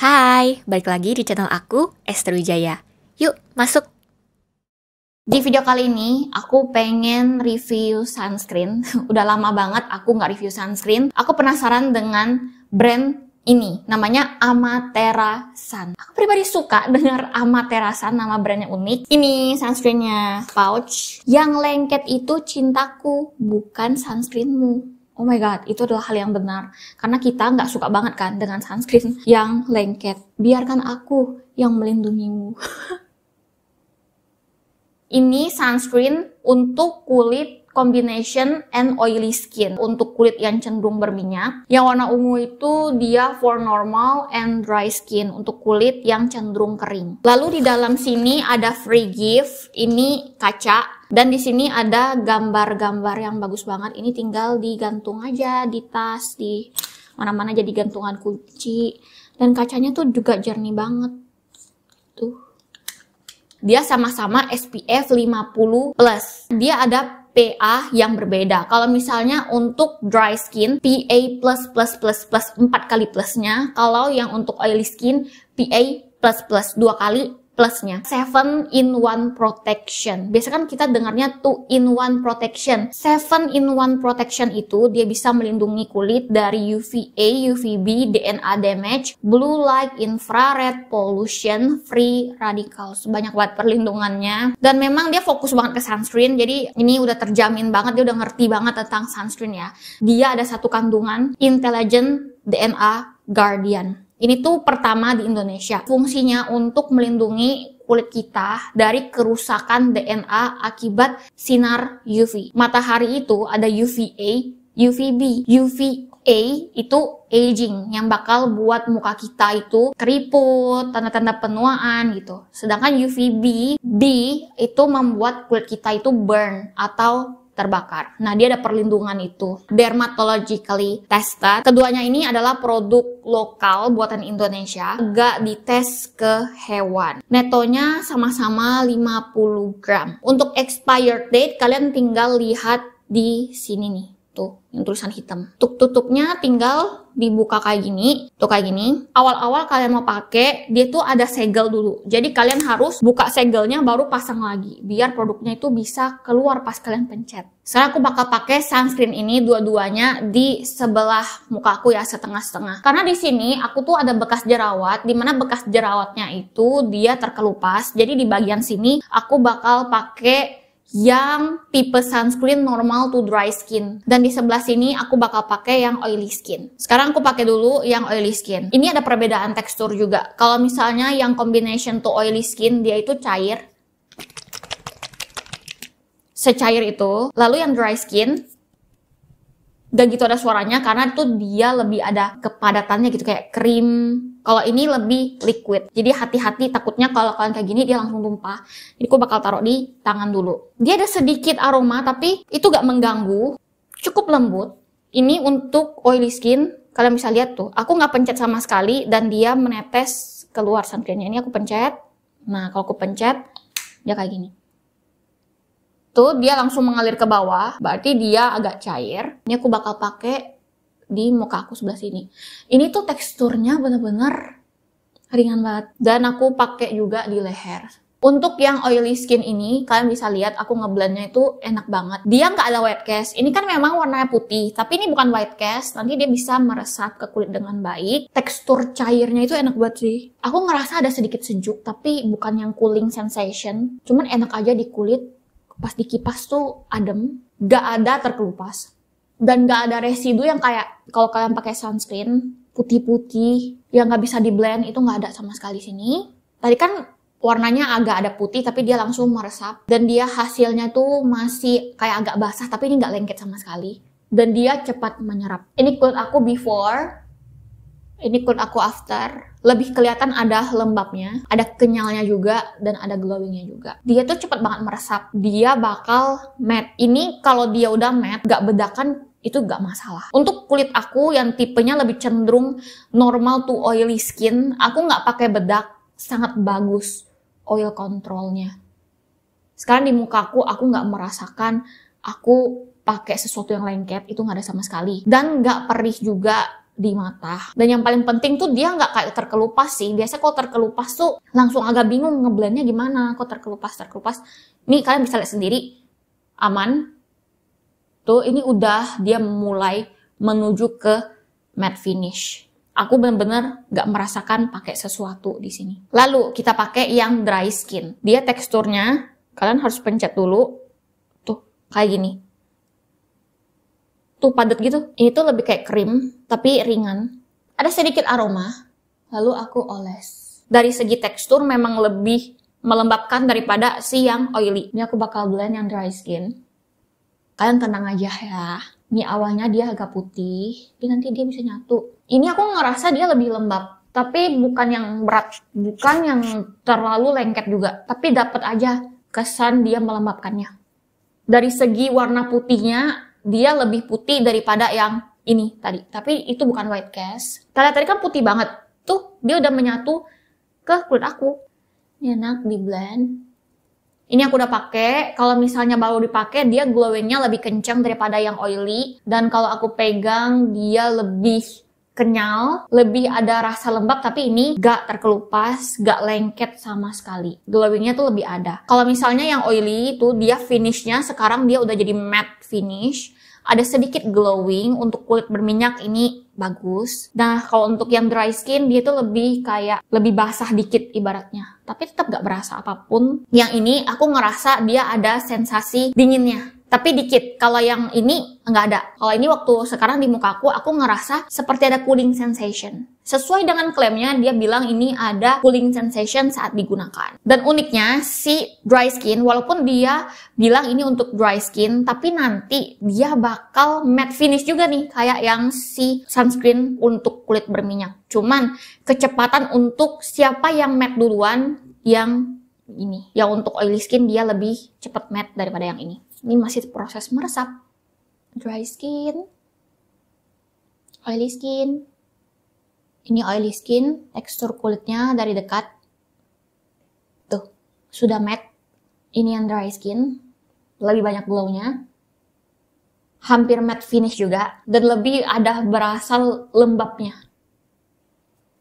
Hai, balik lagi di channel aku, Esther Wijaya. Yuk, masuk! Di video kali ini, aku pengen review sunscreen. Udah lama banget aku nggak review sunscreen. Aku penasaran dengan brand ini, namanya Amatera Sun. Aku pribadi suka dengar Amatera Sun, nama brandnya unik. Ini sunscreennya pouch. Yang lengket itu cintaku, bukan sunscreenmu oh my god itu adalah hal yang benar karena kita nggak suka banget kan dengan sunscreen yang lengket biarkan aku yang melindungimu ini sunscreen untuk kulit combination and oily skin untuk kulit yang cenderung berminyak. Yang warna ungu itu dia for normal and dry skin untuk kulit yang cenderung kering. Lalu di dalam sini ada free gift, ini kaca dan di sini ada gambar-gambar yang bagus banget. Ini tinggal digantung aja di tas, di mana-mana jadi gantungan kunci. Dan kacanya tuh juga jernih banget. Tuh. Dia sama-sama SPF 50+. plus. Dia ada PA yang berbeda. Kalau misalnya untuk dry skin, PA+++++, 4 kali plusnya. Kalau yang untuk oily skin, PA++, dua kali plusnya. seven in one protection. Biasanya kan kita dengarnya two in one protection. Seven in one protection itu dia bisa melindungi kulit dari UVA, UVB, DNA damage, blue light, infrared, pollution, free radicals. Banyak banget perlindungannya. Dan memang dia fokus banget ke sunscreen. Jadi ini udah terjamin banget, dia udah ngerti banget tentang sunscreen ya. Dia ada satu kandungan intelligent DNA Guardian. Ini tuh pertama di Indonesia. Fungsinya untuk melindungi kulit kita dari kerusakan DNA akibat sinar UV. Matahari itu ada UVA, UVB, A itu aging yang bakal buat muka kita itu keriput, tanda-tanda penuaan gitu. Sedangkan UVB B itu membuat kulit kita itu burn atau terbakar. Nah, dia ada perlindungan itu. Dermatologically tested. Keduanya ini adalah produk lokal buatan Indonesia, gak dites ke hewan. Netonya sama-sama 50 gram. Untuk expired date, kalian tinggal lihat di sini nih. Tuh, yang tulisan hitam. Tuk tutupnya tinggal dibuka kayak gini, tuh kayak gini. Awal-awal kalian mau pakai, dia tuh ada segel dulu. Jadi kalian harus buka segelnya baru pasang lagi, biar produknya itu bisa keluar pas kalian pencet. Sekarang aku bakal pakai sunscreen ini dua-duanya di sebelah muka aku ya setengah-setengah. Karena di sini aku tuh ada bekas jerawat, dimana bekas jerawatnya itu dia terkelupas. Jadi di bagian sini aku bakal pakai yang tipe sunscreen normal to dry skin. Dan di sebelah sini aku bakal pakai yang oily skin. Sekarang aku pakai dulu yang oily skin. Ini ada perbedaan tekstur juga. Kalau misalnya yang combination to oily skin dia itu cair. Secair itu. Lalu yang dry skin gak gitu ada suaranya karena tuh dia lebih ada kepadatannya gitu kayak krim kalau ini lebih liquid jadi hati-hati takutnya kalau kalian kayak gini dia langsung tumpah jadi aku bakal taruh di tangan dulu dia ada sedikit aroma tapi itu gak mengganggu cukup lembut ini untuk oily skin kalian bisa lihat tuh aku gak pencet sama sekali dan dia menetes keluar sunscreennya ini aku pencet nah kalau aku pencet dia kayak gini tuh dia langsung mengalir ke bawah, berarti dia agak cair. Ini aku bakal pakai di muka aku sebelah sini. Ini tuh teksturnya bener-bener ringan banget. Dan aku pakai juga di leher. Untuk yang oily skin ini, kalian bisa lihat aku ngeblendnya itu enak banget. Dia nggak ada white cast. Ini kan memang warnanya putih, tapi ini bukan white cast. Nanti dia bisa meresap ke kulit dengan baik. Tekstur cairnya itu enak banget sih. Aku ngerasa ada sedikit sejuk, tapi bukan yang cooling sensation. Cuman enak aja di kulit pas dikipas tuh adem, gak ada terkelupas. Dan gak ada residu yang kayak kalau kalian pakai sunscreen putih-putih yang nggak bisa di blend itu nggak ada sama sekali sini. Tadi kan warnanya agak ada putih tapi dia langsung meresap dan dia hasilnya tuh masih kayak agak basah tapi ini nggak lengket sama sekali dan dia cepat menyerap. Ini kulit aku before ini kun aku after lebih kelihatan ada lembabnya, ada kenyalnya juga dan ada glowingnya juga. Dia tuh cepet banget meresap. Dia bakal matte. Ini kalau dia udah matte, gak bedakan itu gak masalah. Untuk kulit aku yang tipenya lebih cenderung normal to oily skin, aku gak pakai bedak, sangat bagus oil controlnya. Sekarang di mukaku aku gak merasakan aku pakai sesuatu yang lengket itu nggak ada sama sekali dan nggak perih juga di mata. Dan yang paling penting tuh dia nggak kayak terkelupas sih. Biasa kalau terkelupas tuh langsung agak bingung ngeblendnya gimana. Kok terkelupas terkelupas. ini kalian bisa lihat sendiri aman. Tuh ini udah dia mulai menuju ke matte finish. Aku bener-bener nggak merasakan pakai sesuatu di sini. Lalu kita pakai yang dry skin. Dia teksturnya kalian harus pencet dulu. Tuh kayak gini tuh padat gitu. Ini tuh lebih kayak krim, tapi ringan. Ada sedikit aroma, lalu aku oles. Dari segi tekstur memang lebih melembabkan daripada si yang oily. Ini aku bakal blend yang dry skin. Kalian tenang aja ya. Ini awalnya dia agak putih, tapi nanti dia bisa nyatu. Ini aku ngerasa dia lebih lembab, tapi bukan yang berat, bukan yang terlalu lengket juga. Tapi dapat aja kesan dia melembabkannya. Dari segi warna putihnya, dia lebih putih daripada yang ini tadi. Tapi itu bukan white cast. Tadi tadi kan putih banget. Tuh, dia udah menyatu ke kulit aku. Ini enak di blend. Ini aku udah pakai. Kalau misalnya baru dipakai, dia glowingnya lebih kencang daripada yang oily. Dan kalau aku pegang, dia lebih kenyal, lebih ada rasa lembab tapi ini gak terkelupas, gak lengket sama sekali. Glowingnya tuh lebih ada. Kalau misalnya yang oily itu dia finishnya sekarang dia udah jadi matte finish. Ada sedikit glowing untuk kulit berminyak ini bagus. Nah kalau untuk yang dry skin dia tuh lebih kayak lebih basah dikit ibaratnya. Tapi tetap gak berasa apapun. Yang ini aku ngerasa dia ada sensasi dinginnya tapi dikit. Kalau yang ini nggak ada. Kalau ini waktu sekarang di muka aku, aku ngerasa seperti ada cooling sensation. Sesuai dengan klaimnya, dia bilang ini ada cooling sensation saat digunakan. Dan uniknya, si dry skin, walaupun dia bilang ini untuk dry skin, tapi nanti dia bakal matte finish juga nih, kayak yang si sunscreen untuk kulit berminyak. Cuman, kecepatan untuk siapa yang matte duluan, yang ini. Yang untuk oily skin, dia lebih cepat matte daripada yang ini ini masih proses meresap dry skin oily skin ini oily skin tekstur kulitnya dari dekat tuh sudah matte ini yang dry skin lebih banyak glownya hampir matte finish juga dan lebih ada berasal lembabnya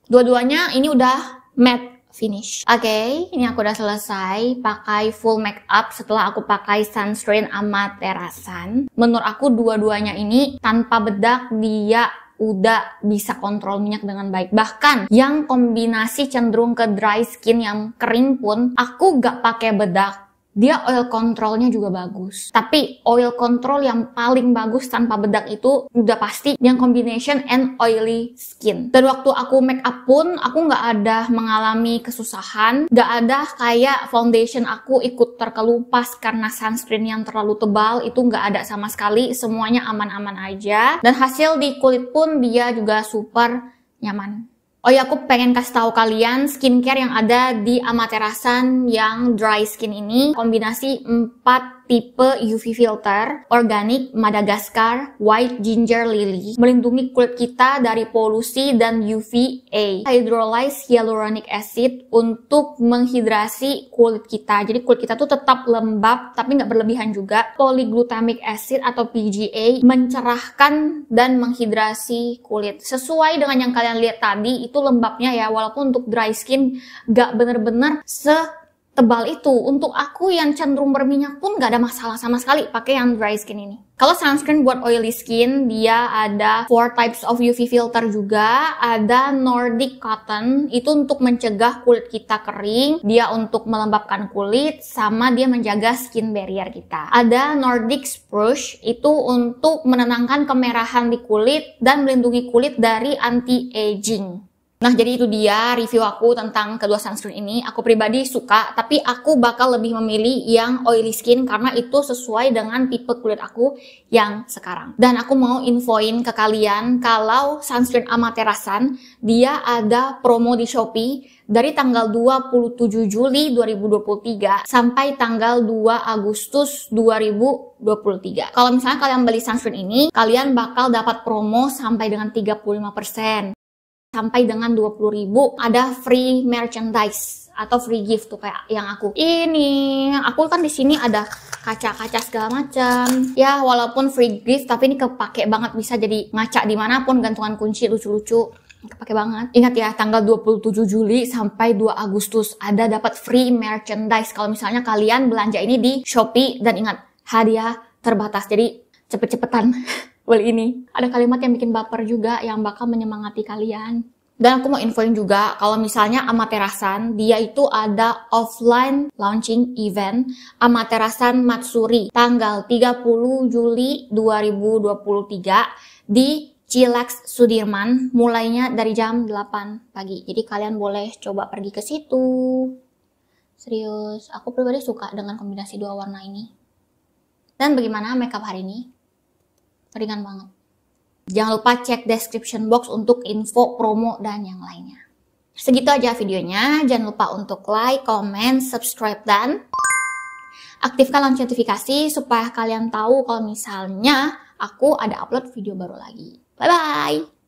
dua-duanya ini udah matte finish. Oke, okay, ini aku udah selesai pakai full makeup setelah aku pakai sunscreen sama terasan. Menurut aku dua-duanya ini tanpa bedak dia udah bisa kontrol minyak dengan baik. Bahkan yang kombinasi cenderung ke dry skin yang kering pun aku gak pakai bedak dia oil controlnya juga bagus. Tapi oil control yang paling bagus tanpa bedak itu udah pasti yang combination and oily skin. Dan waktu aku make up pun aku nggak ada mengalami kesusahan, nggak ada kayak foundation aku ikut terkelupas karena sunscreen yang terlalu tebal itu nggak ada sama sekali. Semuanya aman-aman aja dan hasil di kulit pun dia juga super nyaman. Oh ya, aku pengen kasih tahu kalian skincare yang ada di Amaterasan yang dry skin ini kombinasi 4 tipe UV filter, organik Madagaskar, white ginger lily, melindungi kulit kita dari polusi dan UVA. Hydrolyzed hyaluronic acid untuk menghidrasi kulit kita. Jadi kulit kita tuh tetap lembab tapi nggak berlebihan juga. Polyglutamic acid atau PGA mencerahkan dan menghidrasi kulit. Sesuai dengan yang kalian lihat tadi, itu lembabnya ya, walaupun untuk dry skin nggak bener-bener se tebal itu untuk aku yang cenderung berminyak pun gak ada masalah sama sekali pakai yang dry skin ini. Kalau sunscreen buat oily skin, dia ada four types of UV filter juga. Ada Nordic Cotton, itu untuk mencegah kulit kita kering, dia untuk melembabkan kulit, sama dia menjaga skin barrier kita. Ada Nordic Spruce, itu untuk menenangkan kemerahan di kulit dan melindungi kulit dari anti-aging. Nah, jadi itu dia review aku tentang kedua sunscreen ini. Aku pribadi suka, tapi aku bakal lebih memilih yang oily skin karena itu sesuai dengan tipe kulit aku yang sekarang. Dan aku mau infoin ke kalian kalau sunscreen Amaterasan dia ada promo di Shopee dari tanggal 27 Juli 2023 sampai tanggal 2 Agustus 2023. Kalau misalnya kalian beli sunscreen ini, kalian bakal dapat promo sampai dengan 35% sampai dengan 20.000 ada free merchandise atau free gift tuh kayak yang aku ini aku kan di sini ada kaca-kaca segala macam ya walaupun free gift tapi ini kepake banget bisa jadi ngaca dimanapun gantungan kunci lucu-lucu kepake banget. Ingat ya, tanggal 27 Juli sampai 2 Agustus ada dapat free merchandise kalau misalnya kalian belanja ini di Shopee dan ingat hadiah terbatas. Jadi cepet-cepetan. Well ini. Ada kalimat yang bikin baper juga yang bakal menyemangati kalian. Dan aku mau infoin juga kalau misalnya Amaterasan, dia itu ada offline launching event Amaterasan Matsuri tanggal 30 Juli 2023 di Cilex Sudirman mulainya dari jam 8 pagi. Jadi kalian boleh coba pergi ke situ. Serius, aku pribadi suka dengan kombinasi dua warna ini. Dan bagaimana makeup hari ini? ringan banget. Jangan lupa cek description box untuk info, promo, dan yang lainnya. Segitu aja videonya. Jangan lupa untuk like, comment, subscribe, dan aktifkan lonceng notifikasi supaya kalian tahu kalau misalnya aku ada upload video baru lagi. Bye-bye!